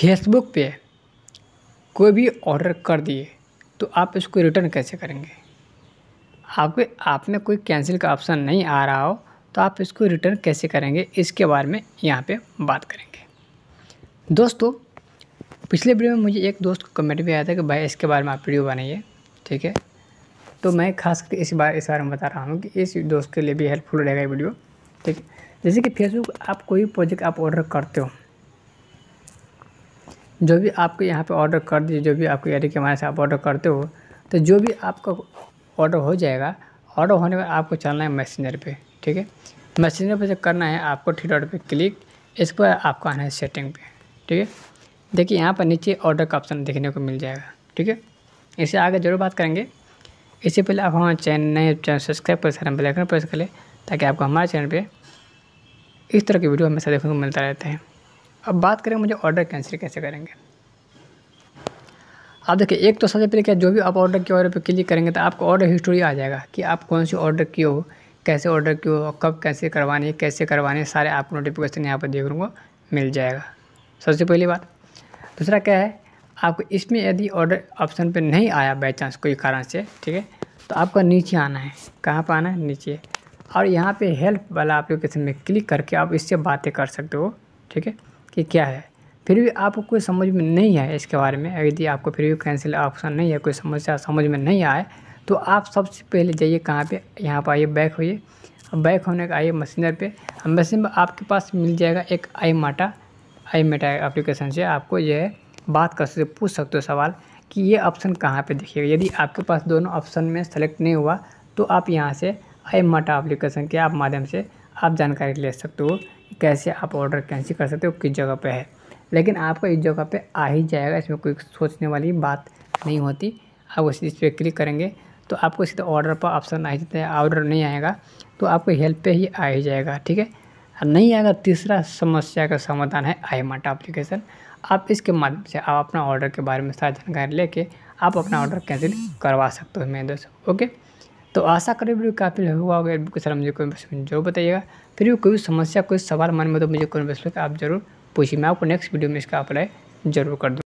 Facebook पे कोई भी ऑर्डर कर दिए तो आप इसको रिटर्न कैसे करेंगे आपके में कोई कैंसिल का ऑप्शन नहीं आ रहा हो तो आप इसको रिटर्न कैसे करेंगे इसके बारे में यहाँ पे बात करेंगे दोस्तों पिछले वीडियो में मुझे एक दोस्त को कमेंट भी आया था कि भाई इसके बारे में आप वीडियो बनाइए ठीक है तो मैं खास कर इस बार इस बारे में बता रहा हूँ कि इस दोस्त के लिए भी हेल्पफुल रहेगा ये वीडियो ठीक है जैसे कि फेसबुक आप कोई प्रोजेक्ट आप ऑर्डर करते हो जो भी आपको यहाँ पे ऑर्डर कर दिए जो भी आपको यानी कि हमारे से आप ऑर्डर करते हो तो जो भी आपका ऑर्डर हो जाएगा ऑर्डर होने पर आपको चलना है मैसेंजर पे ठीक है मैसेंजर पे जब करना है आपको थ्री डॉट पे क्लिक इस पर आपको आना है सेटिंग पे ठीक है देखिए यहाँ पर नीचे ऑर्डर का ऑप्शन देखने को मिल जाएगा ठीक है इससे आगे ज़रूर बात करेंगे इससे पहले आप हमारे चैनल नए चैनल सब्सक्राइब कर सकते हैं बेलाइकन प्रेस कर लें ताकि आपको हमारे चैनल पर इस तरह की वीडियो हमेशा देखने को मिलता रहता है अब बात करें मुझे ऑर्डर कैंसिल कैसे करेंगे आप देखिए एक तो सबसे पहले क्या जो भी आप ऑर्डर के ऑर्डर पर क्लिक करेंगे तो आपको ऑर्डर हिस्ट्री आ जाएगा कि आप कौन सी ऑर्डर किए हो कैसे ऑर्डर किए हो कब कैसे करवानी है कैसे करवानी है सारे आपको नोटिफिकेशन यहाँ पर देखने को मिल जाएगा सबसे पहली बात दूसरा क्या है आपको इसमें यदि ऑर्डर ऑप्शन पर नहीं आया बाई चांस कोई कारण से ठीक है तो आपका नीचे आना है कहाँ पर आना है नीचे और यहाँ पे हेल्प वाला एप्लीकेशन में क्लिक करके आप इससे बातें कर सकते हो ठीक है कि क्या है फिर भी आपको कोई समझ में नहीं आया इसके बारे में यदि आपको फिर भी कैंसिल ऑप्शन नहीं है कोई समस्या समझ में नहीं आए तो आप सबसे पहले जाइए कहाँ पे यहाँ पर आइए बैक होइए बैक होने का आइए मशीनर पे मशीन पर आपके पास मिल जाएगा एक आई माटा आई मेटा एप्लीकेशन से आपको यह है बात कर सकते पूछ सकते हो सवाल कि ये ऑप्शन कहाँ पे दिखेगा यदि आपके पास दोनों ऑप्शन में सेलेक्ट नहीं हुआ तो आप यहाँ से आई माटा एप्लीकेशन के आप माध्यम से आप जानकारी ले सकते हो कि कैसे आप ऑर्डर कैंसिल कर सकते हो किस जगह पे है लेकिन आपका इस जगह पे आ ही जाएगा इसमें कोई सोचने वाली बात नहीं होती आप उस इस पर क्लिक करेंगे तो आपको इसी ऑर्डर पर ऑप्शन आ जाता है ऑर्डर नहीं आएगा तो आपको हेल्प पे ही आ ही जाएगा ठीक है नहीं आएगा तीसरा समस्या का समाधान है आई माटा अप्लीकेशन आप इसके माध्यम से आप अपना ऑर्डर के बारे में सारी जानकारी लेके आप अपना ऑर्डर कैंसिल करवा सकते हो मेरे दोस्त ओके तो आशा करें वीडियो काफ़ी हुआ होगा कुछ सर मुझे कमेंट बॉक्स में जरूर बताइएगा फिर भी कोई समस्या कोई सवाल मन में तो मुझे कमेंट बॉक्स में आप जरूर पूछिए मैं आपको नेक्स्ट वीडियो में इसका अप्लाई जरूर कर दूँ